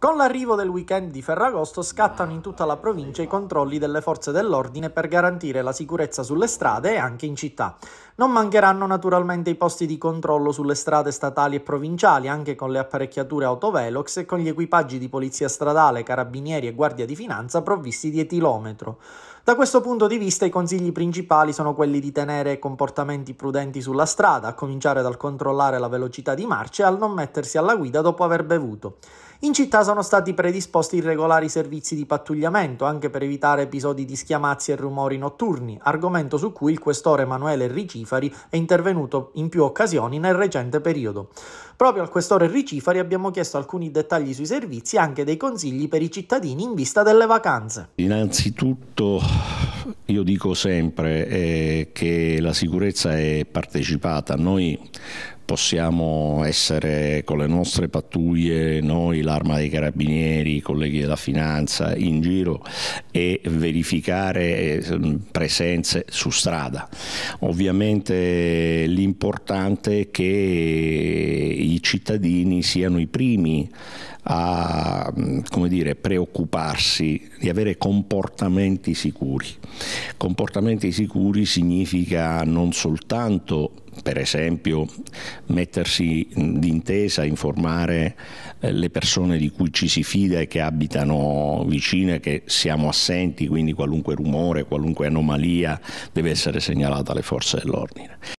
Con l'arrivo del weekend di Ferragosto scattano in tutta la provincia i controlli delle forze dell'ordine per garantire la sicurezza sulle strade e anche in città. Non mancheranno naturalmente i posti di controllo sulle strade statali e provinciali, anche con le apparecchiature autovelox e con gli equipaggi di polizia stradale, carabinieri e guardia di finanza provvisti di etilometro. Da questo punto di vista i consigli principali sono quelli di tenere comportamenti prudenti sulla strada, a cominciare dal controllare la velocità di marcia e al non mettersi alla guida dopo aver bevuto in città sono stati predisposti regolari servizi di pattugliamento anche per evitare episodi di schiamazzi e rumori notturni, argomento su cui il questore Emanuele Ricifari è intervenuto in più occasioni nel recente periodo. Proprio al questore Ricifari abbiamo chiesto alcuni dettagli sui servizi e anche dei consigli per i cittadini in vista delle vacanze. Innanzitutto io dico sempre eh, che la sicurezza è partecipata. Noi possiamo essere con le nostre pattuglie, noi, l'arma dei carabinieri, i colleghi della finanza in giro e verificare eh, presenze su strada. Ovviamente l'importante è che i cittadini siano i primi a come dire, preoccuparsi di avere comportamenti sicuri. Comportamenti sicuri significa non soltanto per esempio mettersi d'intesa, informare eh, le persone di cui ci si fida e che abitano vicine, che siamo assenti, quindi qualunque rumore, qualunque anomalia deve essere segnalata alle forze dell'ordine.